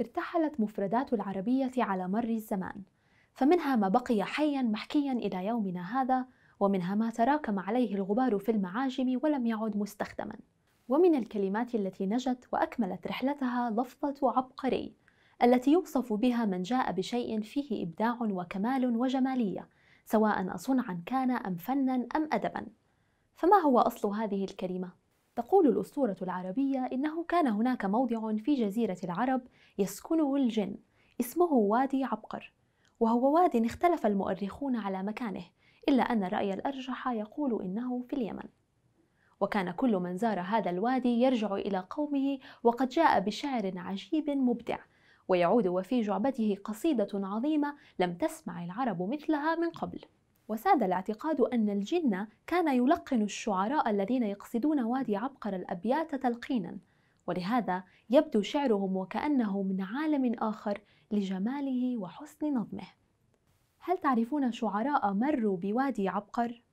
ارتحلت مفردات العربية على مر الزمان فمنها ما بقي حيا محكيا إلى يومنا هذا ومنها ما تراكم عليه الغبار في المعاجم ولم يعد مستخدما ومن الكلمات التي نجت وأكملت رحلتها لفظة عبقري التي يوصف بها من جاء بشيء فيه إبداع وكمال وجمالية سواء صنعا كان أم فنا أم أدبا فما هو أصل هذه الكلمة؟ تقول الأسطورة العربية إنه كان هناك موضع في جزيرة العرب يسكنه الجن اسمه وادي عبقر وهو واد اختلف المؤرخون على مكانه إلا أن رأي الأرجح يقول إنه في اليمن وكان كل من زار هذا الوادي يرجع إلى قومه وقد جاء بشعر عجيب مبدع ويعود وفي جعبته قصيدة عظيمة لم تسمع العرب مثلها من قبل وساد الاعتقاد أن الجن كان يلقن الشعراء الذين يقصدون وادي عبقر الأبيات تلقينا ولهذا يبدو شعرهم وكأنه من عالم آخر لجماله وحسن نظمه هل تعرفون شعراء مروا بوادي عبقر؟